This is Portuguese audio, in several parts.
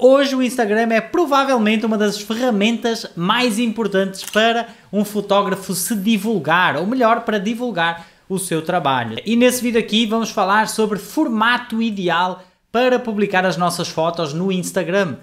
Hoje o Instagram é provavelmente uma das ferramentas mais importantes para um fotógrafo se divulgar, ou melhor, para divulgar o seu trabalho. E nesse vídeo aqui vamos falar sobre formato ideal para publicar as nossas fotos no Instagram.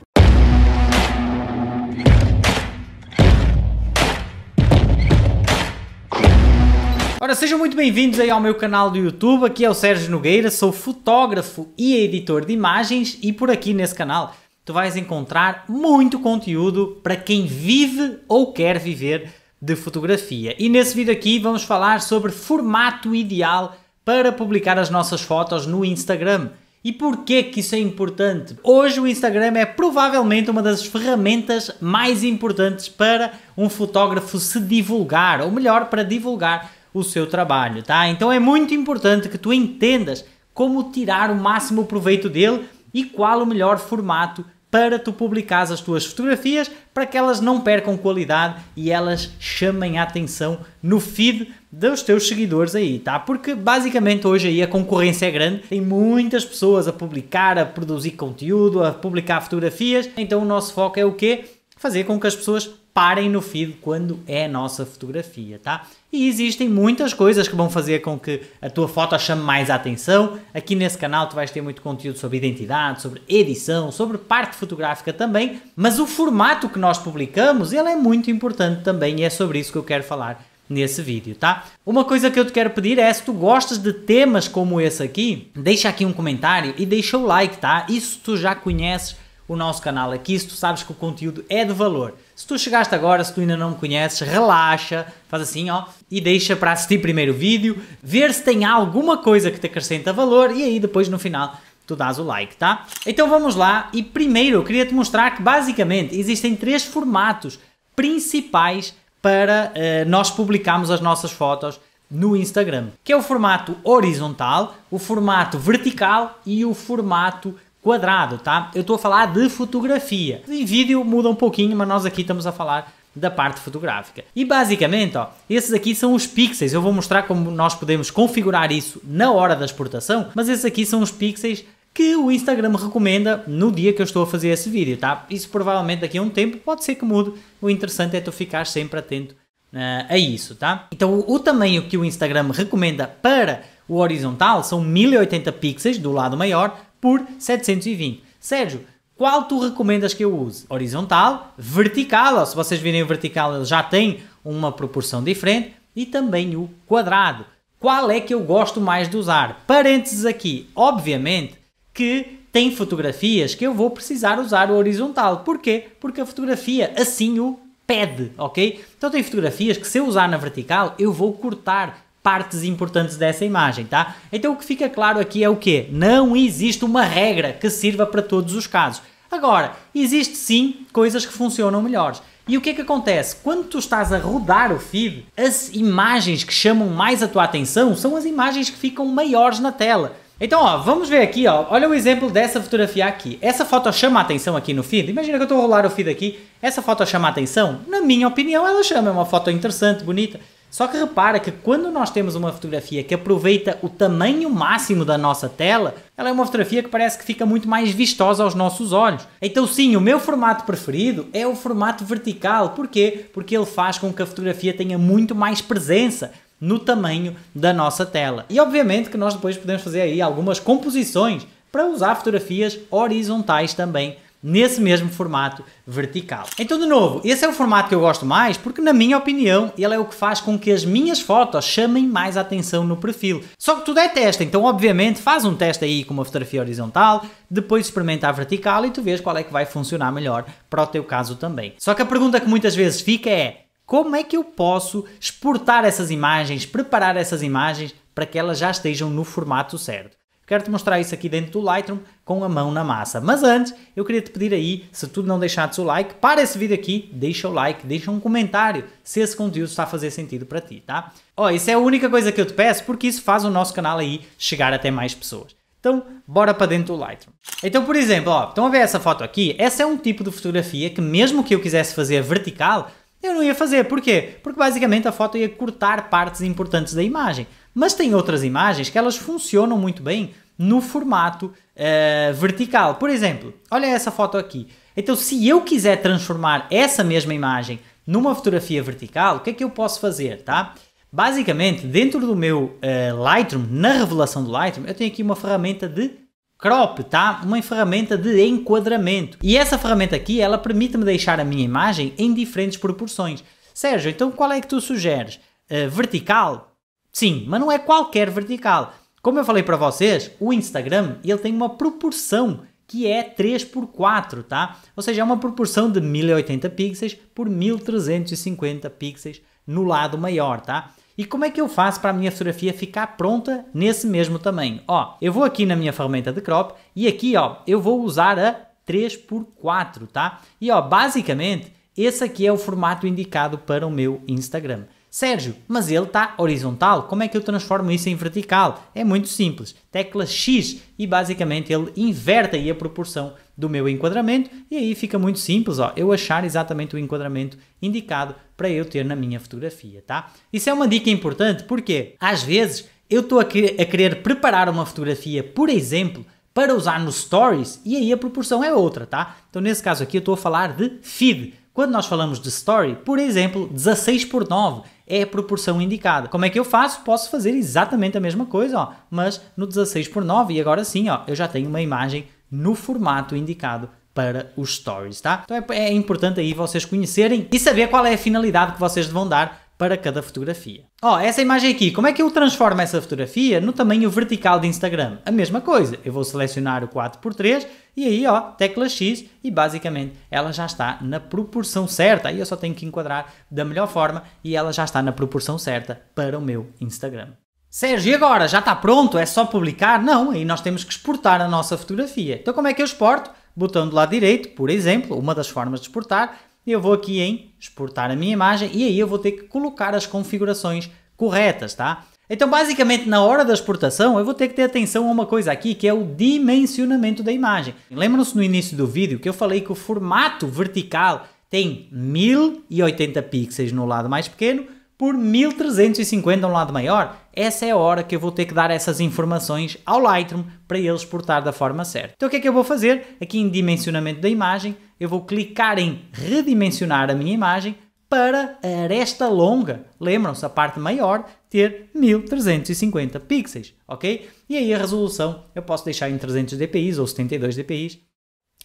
Ora, sejam muito bem-vindos aí ao meu canal do YouTube, aqui é o Sérgio Nogueira, sou fotógrafo e editor de imagens e por aqui nesse canal tu vais encontrar muito conteúdo para quem vive ou quer viver de fotografia. E nesse vídeo aqui vamos falar sobre formato ideal para publicar as nossas fotos no Instagram. E por que que isso é importante? Hoje o Instagram é provavelmente uma das ferramentas mais importantes para um fotógrafo se divulgar, ou melhor, para divulgar o seu trabalho, tá? Então é muito importante que tu entendas como tirar o máximo proveito dele e qual o melhor formato para tu publicares as tuas fotografias para que elas não percam qualidade e elas chamem a atenção no feed dos teus seguidores aí, tá? Porque basicamente hoje aí a concorrência é grande, tem muitas pessoas a publicar, a produzir conteúdo, a publicar fotografias, então o nosso foco é o quê? Fazer com que as pessoas parem no feed quando é a nossa fotografia, tá? E existem muitas coisas que vão fazer com que a tua foto chame mais a atenção. Aqui nesse canal tu vais ter muito conteúdo sobre identidade, sobre edição, sobre parte fotográfica também, mas o formato que nós publicamos, ele é muito importante também e é sobre isso que eu quero falar nesse vídeo, tá? Uma coisa que eu te quero pedir é se tu gostas de temas como esse aqui, deixa aqui um comentário e deixa o like, tá? Isso tu já conheces o nosso canal aqui se tu sabes que o conteúdo é de valor. Se tu chegaste agora, se tu ainda não me conheces, relaxa, faz assim ó e deixa para assistir primeiro o vídeo, ver se tem alguma coisa que te acrescenta valor e aí depois no final tu dás o like, tá? Então vamos lá e primeiro eu queria te mostrar que basicamente existem três formatos principais para uh, nós publicarmos as nossas fotos no Instagram, que é o formato horizontal, o formato vertical e o formato quadrado, tá? Eu estou a falar de fotografia. Em vídeo muda um pouquinho, mas nós aqui estamos a falar da parte fotográfica. E basicamente, ó, esses aqui são os pixels. Eu vou mostrar como nós podemos configurar isso na hora da exportação, mas esses aqui são os pixels que o Instagram recomenda no dia que eu estou a fazer esse vídeo, tá? Isso provavelmente daqui a um tempo pode ser que mude. O interessante é tu ficar sempre atento uh, a isso, tá? Então o, o tamanho que o Instagram recomenda para o horizontal são 1080 pixels do lado maior por 720. Sérgio, qual tu recomendas que eu use? Horizontal, vertical, ou se vocês virem o vertical ele já tem uma proporção diferente, e também o quadrado. Qual é que eu gosto mais de usar? Parênteses aqui, obviamente que tem fotografias que eu vou precisar usar o horizontal. Porquê? Porque a fotografia assim o pede, ok? Então tem fotografias que se eu usar na vertical eu vou cortar partes importantes dessa imagem, tá? Então o que fica claro aqui é o quê? Não existe uma regra que sirva para todos os casos. Agora, existe sim coisas que funcionam melhores. E o que é que acontece? Quando tu estás a rodar o feed, as imagens que chamam mais a tua atenção são as imagens que ficam maiores na tela. Então, ó, vamos ver aqui, ó. Olha o exemplo dessa fotografia aqui. Essa foto chama a atenção aqui no feed. Imagina que eu estou a rolar o feed aqui. Essa foto chama a atenção? Na minha opinião, ela chama. É uma foto interessante, bonita. Só que repara que quando nós temos uma fotografia que aproveita o tamanho máximo da nossa tela, ela é uma fotografia que parece que fica muito mais vistosa aos nossos olhos. Então sim, o meu formato preferido é o formato vertical. Porquê? Porque ele faz com que a fotografia tenha muito mais presença, no tamanho da nossa tela. E obviamente que nós depois podemos fazer aí algumas composições para usar fotografias horizontais também nesse mesmo formato vertical. Então, de novo, esse é o formato que eu gosto mais porque, na minha opinião, ele é o que faz com que as minhas fotos chamem mais atenção no perfil. Só que tudo é teste, então, obviamente, faz um teste aí com uma fotografia horizontal, depois experimenta a vertical e tu vês qual é que vai funcionar melhor para o teu caso também. Só que a pergunta que muitas vezes fica é como é que eu posso exportar essas imagens, preparar essas imagens para que elas já estejam no formato certo? Quero-te mostrar isso aqui dentro do Lightroom com a mão na massa. Mas antes, eu queria te pedir aí, se tu não deixaste o like, para esse vídeo aqui, deixa o like, deixa um comentário se esse conteúdo está a fazer sentido para ti, tá? Ó, oh, isso é a única coisa que eu te peço, porque isso faz o nosso canal aí chegar até mais pessoas. Então, bora para dentro do Lightroom. Então, por exemplo, ó, estão a ver essa foto aqui? Essa é um tipo de fotografia que mesmo que eu quisesse fazer vertical, eu não ia fazer. Porquê? Porque basicamente a foto ia cortar partes importantes da imagem. Mas tem outras imagens que elas funcionam muito bem no formato uh, vertical. Por exemplo, olha essa foto aqui. Então, se eu quiser transformar essa mesma imagem numa fotografia vertical, o que é que eu posso fazer, tá? Basicamente, dentro do meu uh, Lightroom, na revelação do Lightroom, eu tenho aqui uma ferramenta de crop, tá? Uma ferramenta de enquadramento. E essa ferramenta aqui, ela permite-me deixar a minha imagem em diferentes proporções. Sérgio, então qual é que tu sugeres? Uh, vertical? Sim, mas não é qualquer vertical. Como eu falei para vocês, o Instagram ele tem uma proporção que é 3 por 4, tá? Ou seja, é uma proporção de 1080 pixels por 1350 pixels no lado maior, tá? E como é que eu faço para a minha fotografia ficar pronta nesse mesmo tamanho? Ó, eu vou aqui na minha ferramenta de crop e aqui, ó, eu vou usar a 3 por 4, tá? E ó, basicamente, esse aqui é o formato indicado para o meu Instagram. Sérgio, mas ele está horizontal, como é que eu transformo isso em vertical? É muito simples, tecla X e basicamente ele inverte aí a proporção do meu enquadramento e aí fica muito simples, ó, eu achar exatamente o enquadramento indicado para eu ter na minha fotografia, tá? Isso é uma dica importante porque às vezes eu estou a, que a querer preparar uma fotografia, por exemplo, para usar nos stories e aí a proporção é outra, tá? Então nesse caso aqui eu estou a falar de feed, quando nós falamos de story, por exemplo, 16 por 9 é a proporção indicada. Como é que eu faço? Posso fazer exatamente a mesma coisa, ó, mas no 16 por 9 e agora sim, ó, eu já tenho uma imagem no formato indicado para os stories, tá? Então é, é importante aí vocês conhecerem e saber qual é a finalidade que vocês vão dar para cada fotografia. oh, essa imagem aqui, como é que eu transformo essa fotografia no tamanho vertical de Instagram? A mesma coisa, eu vou selecionar o 4x3 e aí, ó, tecla X e basicamente ela já está na proporção certa. Aí eu só tenho que enquadrar da melhor forma e ela já está na proporção certa para o meu Instagram. Sérgio, e agora? Já está pronto? É só publicar? Não, aí nós temos que exportar a nossa fotografia. Então como é que eu exporto? Botão do lado direito, por exemplo, uma das formas de exportar, eu vou aqui em exportar a minha imagem e aí eu vou ter que colocar as configurações corretas, tá? Então, basicamente, na hora da exportação, eu vou ter que ter atenção a uma coisa aqui, que é o dimensionamento da imagem. Lembram-se no início do vídeo que eu falei que o formato vertical tem 1080 pixels no lado mais pequeno por 1350 no lado maior? Essa é a hora que eu vou ter que dar essas informações ao Lightroom para ele exportar da forma certa. Então, o que é que eu vou fazer? Aqui em dimensionamento da imagem, eu vou clicar em redimensionar a minha imagem para a eh, aresta longa. Lembram-se, a parte maior ter 1350 pixels, ok? E aí a resolução eu posso deixar em 300 dpi ou 72 dpi,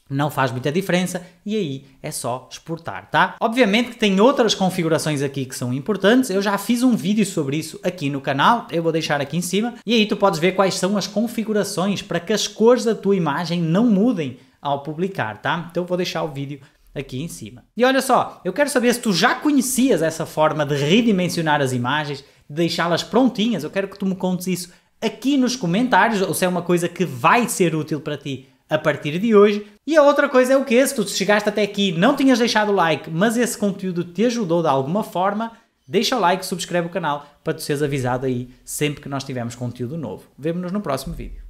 não faz muita diferença e aí é só exportar, tá? Obviamente que tem outras configurações aqui que são importantes, eu já fiz um vídeo sobre isso aqui no canal, eu vou deixar aqui em cima, e aí tu podes ver quais são as configurações para que as cores da tua imagem não mudem ao publicar, tá? Então vou deixar o vídeo aqui em cima. E olha só, eu quero saber se tu já conhecias essa forma de redimensionar as imagens, de deixá-las prontinhas. Eu quero que tu me contes isso aqui nos comentários, ou se é uma coisa que vai ser útil para ti a partir de hoje. E a outra coisa é o que? Se tu chegaste até aqui, não tinhas deixado o like, mas esse conteúdo te ajudou de alguma forma, deixa o like, subscreve o canal para tu seres avisado aí sempre que nós tivermos conteúdo novo. Vemo-nos no próximo vídeo.